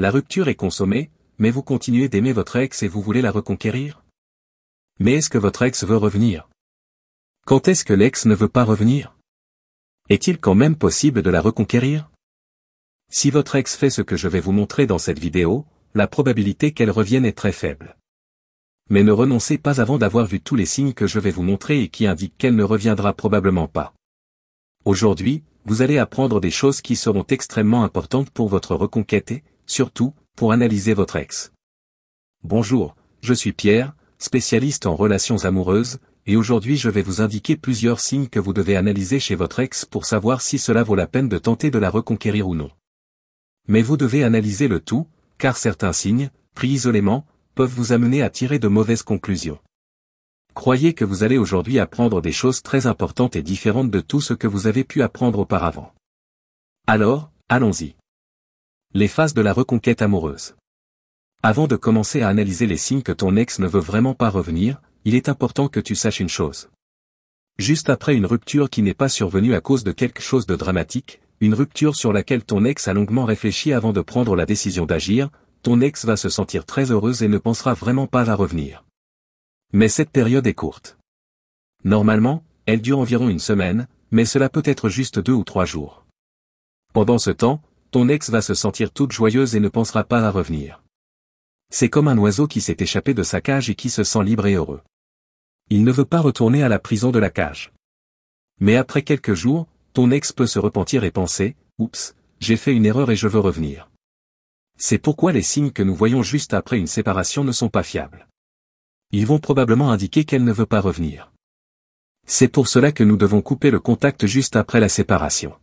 La rupture est consommée, mais vous continuez d'aimer votre ex et vous voulez la reconquérir Mais est-ce que votre ex veut revenir Quand est-ce que l'ex ne veut pas revenir Est-il quand même possible de la reconquérir Si votre ex fait ce que je vais vous montrer dans cette vidéo, la probabilité qu'elle revienne est très faible. Mais ne renoncez pas avant d'avoir vu tous les signes que je vais vous montrer et qui indiquent qu'elle ne reviendra probablement pas. Aujourd'hui, vous allez apprendre des choses qui seront extrêmement importantes pour votre reconquête et, surtout, pour analyser votre ex. Bonjour, je suis Pierre, spécialiste en relations amoureuses, et aujourd'hui je vais vous indiquer plusieurs signes que vous devez analyser chez votre ex pour savoir si cela vaut la peine de tenter de la reconquérir ou non. Mais vous devez analyser le tout, car certains signes, pris isolément, peuvent vous amener à tirer de mauvaises conclusions. Croyez que vous allez aujourd'hui apprendre des choses très importantes et différentes de tout ce que vous avez pu apprendre auparavant. Alors, allons-y. Les phases de la reconquête amoureuse. Avant de commencer à analyser les signes que ton ex ne veut vraiment pas revenir, il est important que tu saches une chose. Juste après une rupture qui n'est pas survenue à cause de quelque chose de dramatique, une rupture sur laquelle ton ex a longuement réfléchi avant de prendre la décision d'agir, ton ex va se sentir très heureuse et ne pensera vraiment pas à revenir. Mais cette période est courte. Normalement, elle dure environ une semaine, mais cela peut être juste deux ou trois jours. Pendant ce temps, ton ex va se sentir toute joyeuse et ne pensera pas à revenir. C'est comme un oiseau qui s'est échappé de sa cage et qui se sent libre et heureux. Il ne veut pas retourner à la prison de la cage. Mais après quelques jours, ton ex peut se repentir et penser, Oups, j'ai fait une erreur et je veux revenir. C'est pourquoi les signes que nous voyons juste après une séparation ne sont pas fiables. Ils vont probablement indiquer qu'elle ne veut pas revenir. C'est pour cela que nous devons couper le contact juste après la séparation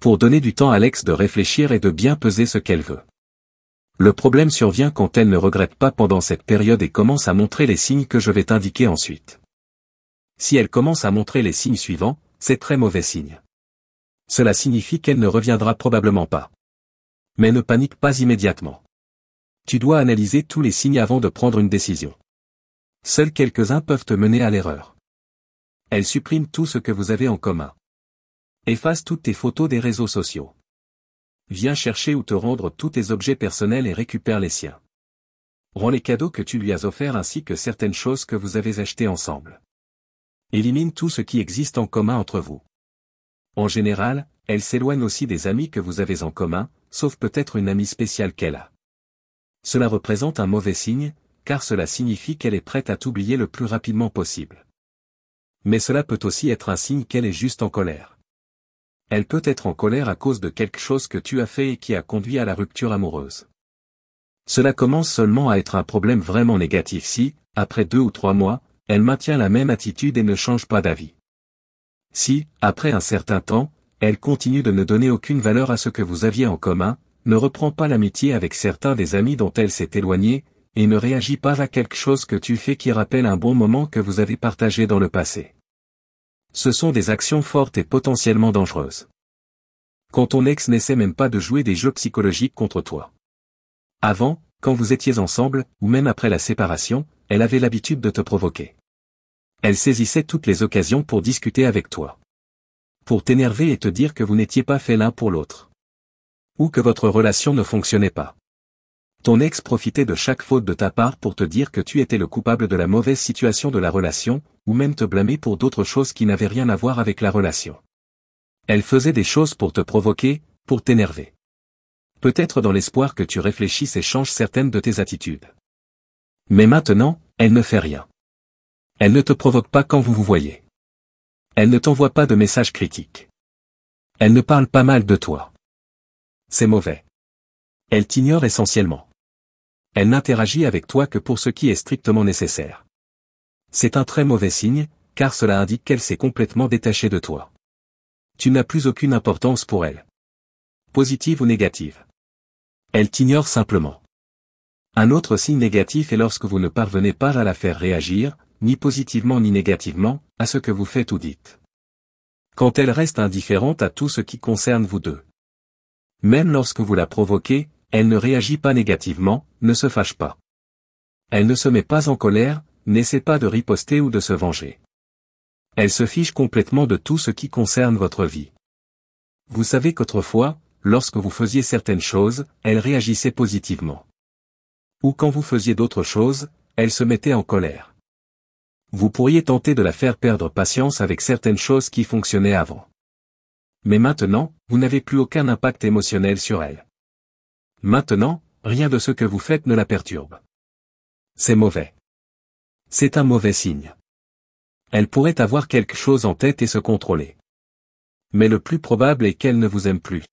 pour donner du temps à Alex de réfléchir et de bien peser ce qu'elle veut. Le problème survient quand elle ne regrette pas pendant cette période et commence à montrer les signes que je vais t'indiquer ensuite. Si elle commence à montrer les signes suivants, c'est très mauvais signe. Cela signifie qu'elle ne reviendra probablement pas. Mais ne panique pas immédiatement. Tu dois analyser tous les signes avant de prendre une décision. Seuls quelques-uns peuvent te mener à l'erreur. Elle supprime tout ce que vous avez en commun. Efface toutes tes photos des réseaux sociaux. Viens chercher ou te rendre tous tes objets personnels et récupère les siens. Rends les cadeaux que tu lui as offerts ainsi que certaines choses que vous avez achetées ensemble. Élimine tout ce qui existe en commun entre vous. En général, elle s'éloigne aussi des amis que vous avez en commun, sauf peut-être une amie spéciale qu'elle a. Cela représente un mauvais signe, car cela signifie qu'elle est prête à t'oublier le plus rapidement possible. Mais cela peut aussi être un signe qu'elle est juste en colère. Elle peut être en colère à cause de quelque chose que tu as fait et qui a conduit à la rupture amoureuse. Cela commence seulement à être un problème vraiment négatif si, après deux ou trois mois, elle maintient la même attitude et ne change pas d'avis. Si, après un certain temps, elle continue de ne donner aucune valeur à ce que vous aviez en commun, ne reprend pas l'amitié avec certains des amis dont elle s'est éloignée, et ne réagit pas à quelque chose que tu fais qui rappelle un bon moment que vous avez partagé dans le passé. Ce sont des actions fortes et potentiellement dangereuses. Quand ton ex n'essaie même pas de jouer des jeux psychologiques contre toi. Avant, quand vous étiez ensemble, ou même après la séparation, elle avait l'habitude de te provoquer. Elle saisissait toutes les occasions pour discuter avec toi. Pour t'énerver et te dire que vous n'étiez pas fait l'un pour l'autre. Ou que votre relation ne fonctionnait pas. Ton ex profitait de chaque faute de ta part pour te dire que tu étais le coupable de la mauvaise situation de la relation, ou même te blâmer pour d'autres choses qui n'avaient rien à voir avec la relation. Elle faisait des choses pour te provoquer, pour t'énerver. Peut-être dans l'espoir que tu réfléchisses et changes certaines de tes attitudes. Mais maintenant, elle ne fait rien. Elle ne te provoque pas quand vous vous voyez. Elle ne t'envoie pas de messages critiques. Elle ne parle pas mal de toi. C'est mauvais. Elle t'ignore essentiellement elle n'interagit avec toi que pour ce qui est strictement nécessaire. C'est un très mauvais signe, car cela indique qu'elle s'est complètement détachée de toi. Tu n'as plus aucune importance pour elle. Positive ou négative. Elle t'ignore simplement. Un autre signe négatif est lorsque vous ne parvenez pas à la faire réagir, ni positivement ni négativement, à ce que vous faites ou dites. Quand elle reste indifférente à tout ce qui concerne vous deux. Même lorsque vous la provoquez, elle ne réagit pas négativement, ne se fâche pas. Elle ne se met pas en colère, n'essaie pas de riposter ou de se venger. Elle se fiche complètement de tout ce qui concerne votre vie. Vous savez qu'autrefois, lorsque vous faisiez certaines choses, elle réagissait positivement. Ou quand vous faisiez d'autres choses, elle se mettait en colère. Vous pourriez tenter de la faire perdre patience avec certaines choses qui fonctionnaient avant. Mais maintenant, vous n'avez plus aucun impact émotionnel sur elle. Maintenant, rien de ce que vous faites ne la perturbe. C'est mauvais. C'est un mauvais signe. Elle pourrait avoir quelque chose en tête et se contrôler. Mais le plus probable est qu'elle ne vous aime plus.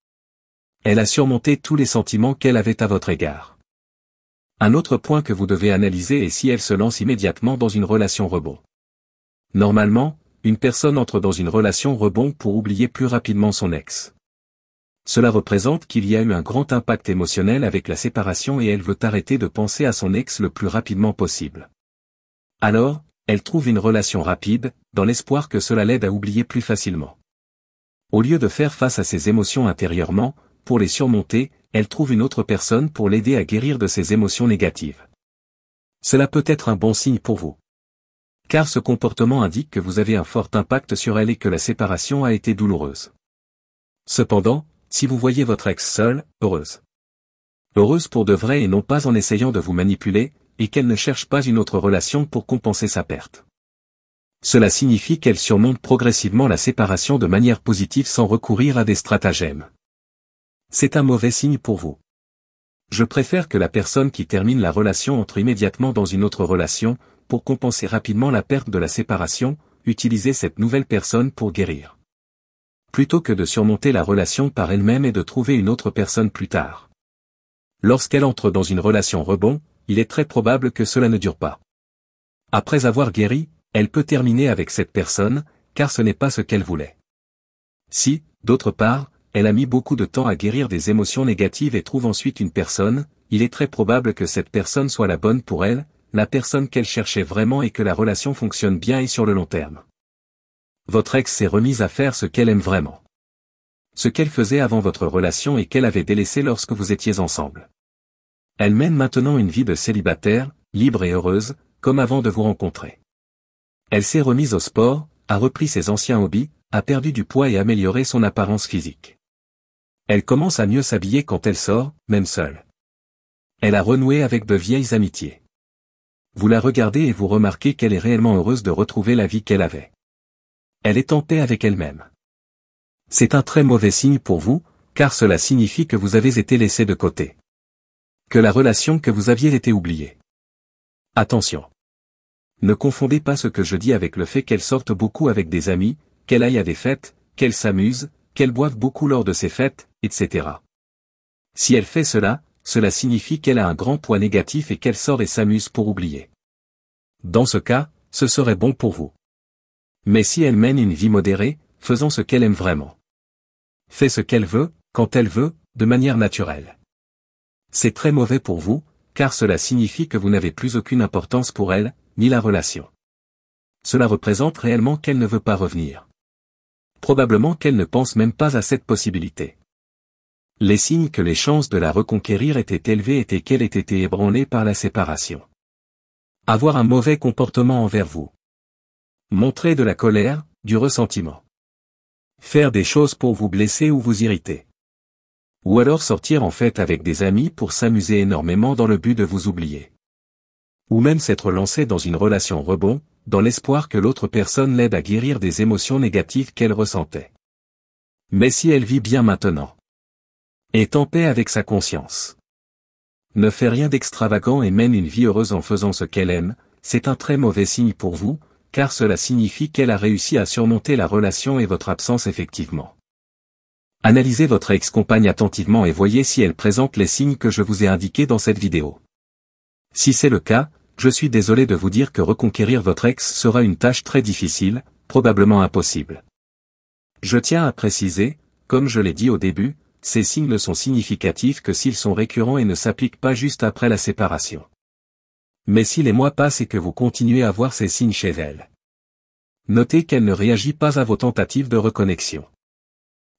Elle a surmonté tous les sentiments qu'elle avait à votre égard. Un autre point que vous devez analyser est si elle se lance immédiatement dans une relation rebond. Normalement, une personne entre dans une relation rebond pour oublier plus rapidement son ex. Cela représente qu'il y a eu un grand impact émotionnel avec la séparation et elle veut arrêter de penser à son ex le plus rapidement possible. Alors, elle trouve une relation rapide, dans l'espoir que cela l'aide à oublier plus facilement. Au lieu de faire face à ses émotions intérieurement, pour les surmonter, elle trouve une autre personne pour l'aider à guérir de ses émotions négatives. Cela peut être un bon signe pour vous. Car ce comportement indique que vous avez un fort impact sur elle et que la séparation a été douloureuse. Cependant, si vous voyez votre ex seule, heureuse. Heureuse pour de vrai et non pas en essayant de vous manipuler, et qu'elle ne cherche pas une autre relation pour compenser sa perte. Cela signifie qu'elle surmonte progressivement la séparation de manière positive sans recourir à des stratagèmes. C'est un mauvais signe pour vous. Je préfère que la personne qui termine la relation entre immédiatement dans une autre relation, pour compenser rapidement la perte de la séparation, utilisez cette nouvelle personne pour guérir plutôt que de surmonter la relation par elle-même et de trouver une autre personne plus tard. Lorsqu'elle entre dans une relation rebond, il est très probable que cela ne dure pas. Après avoir guéri, elle peut terminer avec cette personne, car ce n'est pas ce qu'elle voulait. Si, d'autre part, elle a mis beaucoup de temps à guérir des émotions négatives et trouve ensuite une personne, il est très probable que cette personne soit la bonne pour elle, la personne qu'elle cherchait vraiment et que la relation fonctionne bien et sur le long terme votre ex s'est remise à faire ce qu'elle aime vraiment. Ce qu'elle faisait avant votre relation et qu'elle avait délaissé lorsque vous étiez ensemble. Elle mène maintenant une vie de célibataire, libre et heureuse, comme avant de vous rencontrer. Elle s'est remise au sport, a repris ses anciens hobbies, a perdu du poids et amélioré son apparence physique. Elle commence à mieux s'habiller quand elle sort, même seule. Elle a renoué avec de vieilles amitiés. Vous la regardez et vous remarquez qu'elle est réellement heureuse de retrouver la vie qu'elle avait elle est tentée avec elle-même. C'est un très mauvais signe pour vous, car cela signifie que vous avez été laissé de côté. Que la relation que vous aviez était oubliée. Attention. Ne confondez pas ce que je dis avec le fait qu'elle sorte beaucoup avec des amis, qu'elle aille à des fêtes, qu'elle s'amuse, qu'elle boive beaucoup lors de ses fêtes, etc. Si elle fait cela, cela signifie qu'elle a un grand poids négatif et qu'elle sort et s'amuse pour oublier. Dans ce cas, ce serait bon pour vous. Mais si elle mène une vie modérée, faisons ce qu'elle aime vraiment. Fait ce qu'elle veut, quand elle veut, de manière naturelle. C'est très mauvais pour vous, car cela signifie que vous n'avez plus aucune importance pour elle, ni la relation. Cela représente réellement qu'elle ne veut pas revenir. Probablement qu'elle ne pense même pas à cette possibilité. Les signes que les chances de la reconquérir étaient élevées étaient qu'elle ait été ébranlée par la séparation. Avoir un mauvais comportement envers vous. Montrer de la colère, du ressentiment. Faire des choses pour vous blesser ou vous irriter. Ou alors sortir en fête avec des amis pour s'amuser énormément dans le but de vous oublier. Ou même s'être lancé dans une relation rebond, dans l'espoir que l'autre personne l'aide à guérir des émotions négatives qu'elle ressentait. Mais si elle vit bien maintenant. Est en paix avec sa conscience. Ne fait rien d'extravagant et mène une vie heureuse en faisant ce qu'elle aime, c'est un très mauvais signe pour vous, car cela signifie qu'elle a réussi à surmonter la relation et votre absence effectivement. Analysez votre ex-compagne attentivement et voyez si elle présente les signes que je vous ai indiqués dans cette vidéo. Si c'est le cas, je suis désolé de vous dire que reconquérir votre ex sera une tâche très difficile, probablement impossible. Je tiens à préciser, comme je l'ai dit au début, ces signes ne sont significatifs que s'ils sont récurrents et ne s'appliquent pas juste après la séparation. Mais si les mois passent et que vous continuez à voir ces signes chez elle, notez qu'elle ne réagit pas à vos tentatives de reconnexion.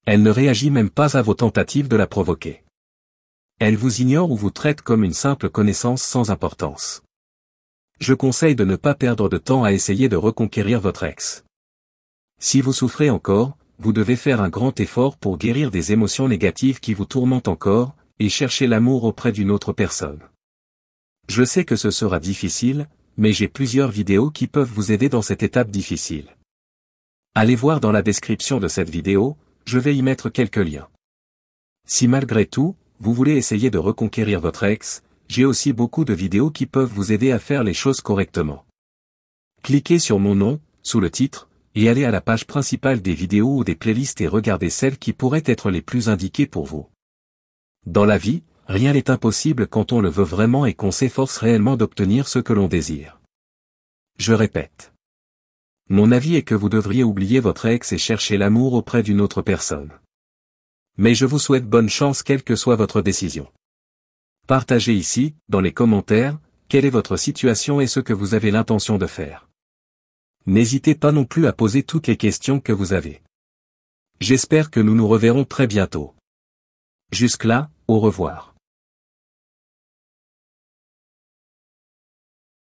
Elle ne réagit même pas à vos tentatives de la provoquer. Elle vous ignore ou vous traite comme une simple connaissance sans importance. Je conseille de ne pas perdre de temps à essayer de reconquérir votre ex. Si vous souffrez encore, vous devez faire un grand effort pour guérir des émotions négatives qui vous tourmentent encore, et chercher l'amour auprès d'une autre personne. Je sais que ce sera difficile, mais j'ai plusieurs vidéos qui peuvent vous aider dans cette étape difficile. Allez voir dans la description de cette vidéo, je vais y mettre quelques liens. Si malgré tout, vous voulez essayer de reconquérir votre ex, j'ai aussi beaucoup de vidéos qui peuvent vous aider à faire les choses correctement. Cliquez sur mon nom, sous le titre, et allez à la page principale des vidéos ou des playlists et regardez celles qui pourraient être les plus indiquées pour vous. Dans la vie, rien n'est impossible quand on le veut vraiment et qu'on s'efforce réellement d'obtenir ce que l'on désire. Je répète. Mon avis est que vous devriez oublier votre ex et chercher l'amour auprès d'une autre personne. Mais je vous souhaite bonne chance quelle que soit votre décision. Partagez ici, dans les commentaires, quelle est votre situation et ce que vous avez l'intention de faire. N'hésitez pas non plus à poser toutes les questions que vous avez. J'espère que nous nous reverrons très bientôt. Jusque-là, au revoir.